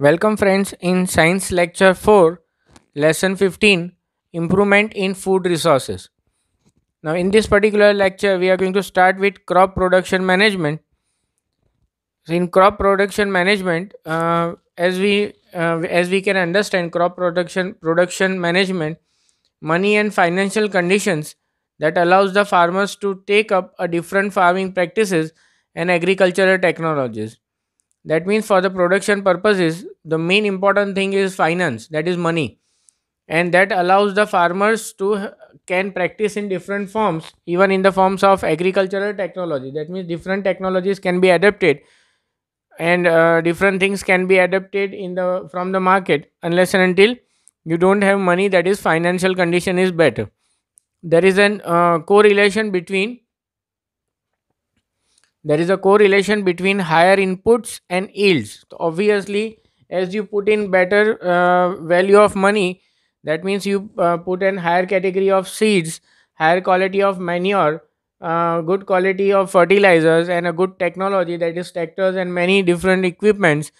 Welcome friends in science lecture 4 lesson 15 improvement in food resources. Now in this particular lecture we are going to start with crop production management. in crop production management uh, as we uh, as we can understand crop production production management money and financial conditions that allows the farmers to take up a different farming practices and agricultural technologies. That means for the production purposes, the main important thing is finance, that is money. And that allows the farmers to can practice in different forms, even in the forms of agricultural technology. That means different technologies can be adapted and uh, different things can be adapted in the from the market unless and until you don't have money that is financial condition is better there is an uh, correlation between there is a correlation between higher inputs and yields so obviously as you put in better uh, value of money that means you uh, put in higher category of seeds higher quality of manure uh, good quality of fertilizers and a good technology that is tractors and many different equipments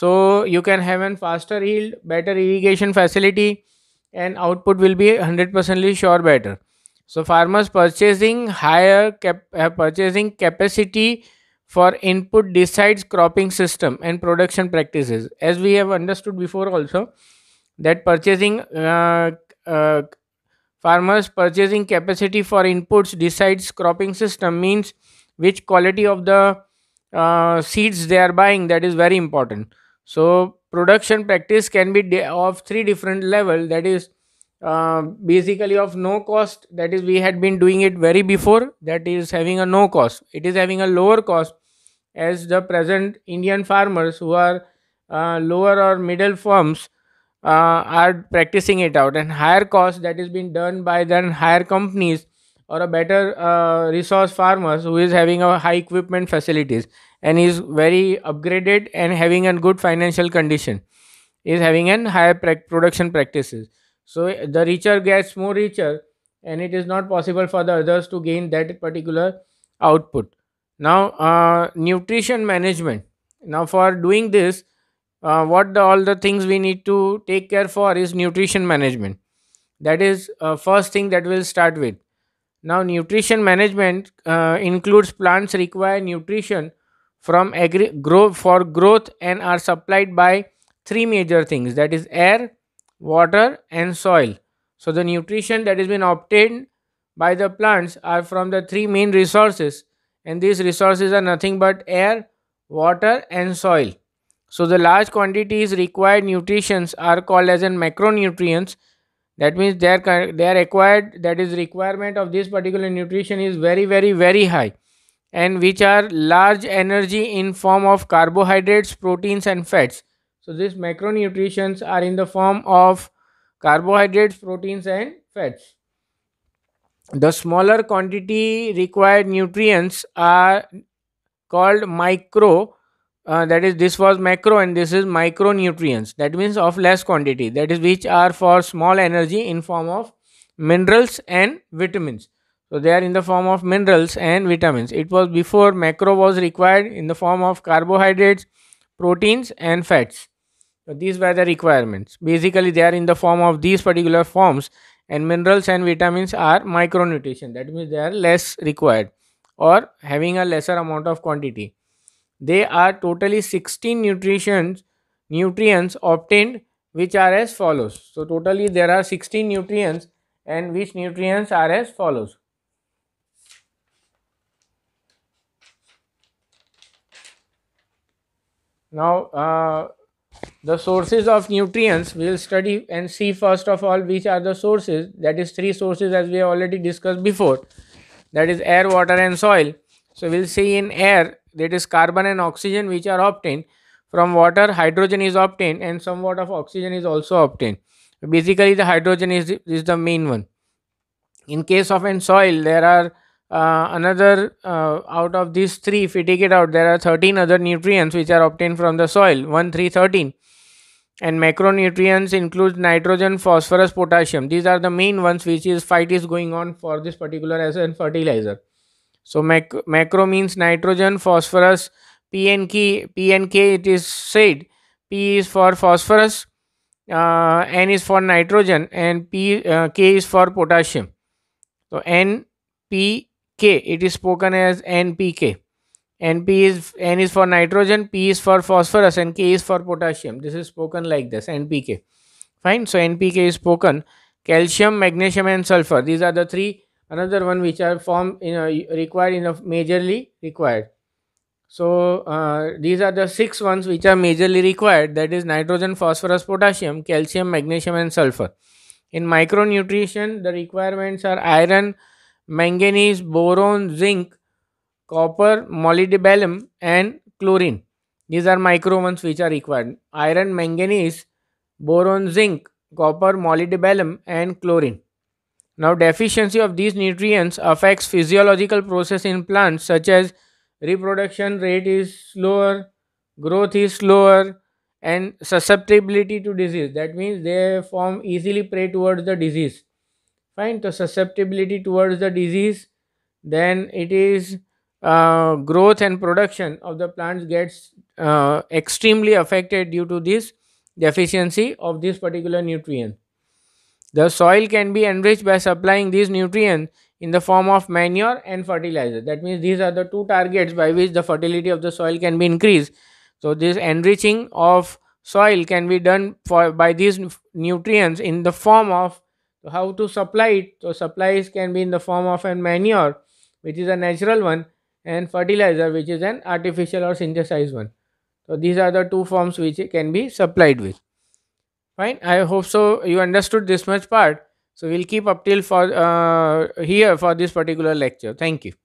so you can have a faster yield better irrigation facility and output will be 100% sure better so farmers purchasing higher cap- uh, purchasing capacity for input decides cropping system and production practices. As we have understood before also that purchasing uh, uh, farmers purchasing capacity for inputs decides cropping system means which quality of the uh, seeds they are buying that is very important. So production practice can be de- of three different level that is uh, basically of no cost that is we had been doing it very before that is having a no cost it is having a lower cost as the present indian farmers who are uh, lower or middle firms uh, are practicing it out and higher cost that is being done by then higher companies or a better uh, resource farmers who is having a high equipment facilities and is very upgraded and having a good financial condition is having an higher production practices so eh, the richer gets more richer and it is not possible for the others to gain that particular output. Now uh, nutrition management. Now for doing this, uh, what the, all the things we need to take care for is nutrition management. That is uh, first thing that we'll start with. Now nutrition management uh, includes plants require nutrition from agri- grow for growth and are supplied by three major things that is air, water and soil. So the nutrition that has been obtained by the plants are from the three main resources and these resources are nothing but air, water and soil. So the large quantities required nutrients are called as in macronutrients that means they are, they are acquired that is requirement of this particular nutrition is very very very high and which are large energy in form of carbohydrates, proteins and fats so these macronutrients are in the form of carbohydrates, proteins and fats. The smaller quantity required nutrients are called micro uh, that is this was macro and this is micronutrients that means of less quantity that is which are for small energy in form of minerals and vitamins so they are in the form of minerals and vitamins it was before macro was required in the form of carbohydrates proteins and fats so these were the requirements. Basically, they are in the form of these particular forms and minerals and vitamins are micronutrition. That means they are less required or having a lesser amount of quantity. They are totally 16 nutrients. nutrients obtained which are as follows. So totally there are 16 nutrients and which nutrients are as follows. Now, uh, the sources of nutrients we will study and see first of all which are the sources that is three sources as we have already discussed before that is air, water and soil. So we will see in air that is carbon and oxygen which are obtained from water hydrogen is obtained and somewhat of oxygen is also obtained. Basically the hydrogen is, is the main one. In case of an soil there are uh, another uh, out of these three if we take it out there are 13 other nutrients which are obtained from the soil 1 3 13 and macronutrients include nitrogen phosphorus potassium these are the main ones which is fight is going on for this particular as a fertilizer so mac- macro means nitrogen phosphorus P N K P it is said p is for phosphorus uh, n is for nitrogen and p uh, k is for potassium so n p k it is spoken as npk NP is N is for nitrogen, P is for phosphorus, and K is for potassium. This is spoken like this NPK. Fine. So NPK is spoken. Calcium, magnesium, and sulfur. These are the three. Another one which are formed in a, required in a majorly required. So uh, these are the six ones which are majorly required. That is nitrogen, phosphorus, potassium, calcium, magnesium, and sulfur. In micronutrition, the requirements are iron, manganese, boron, zinc, copper, molybdenum and chlorine. These are micro ones which are required. Iron, manganese, boron, zinc, copper, molybdenum and chlorine. Now deficiency of these nutrients affects physiological process in plants such as reproduction rate is slower, growth is slower and susceptibility to disease. That means they form easily prey towards the disease. Fine, so susceptibility towards the disease then it is uh, growth and production of the plants gets uh, extremely affected due to this deficiency of this particular nutrient. The soil can be enriched by supplying these nutrients in the form of manure and fertilizer. That means these are the two targets by which the fertility of the soil can be increased. So this enriching of soil can be done for by these nutrients in the form of how to supply it. So supplies can be in the form of a manure, which is a natural one, and fertilizer which is an artificial or synthesized one. So these are the two forms which can be supplied with. Fine. I hope so you understood this much part. So we'll keep up till for uh, here for this particular lecture. Thank you.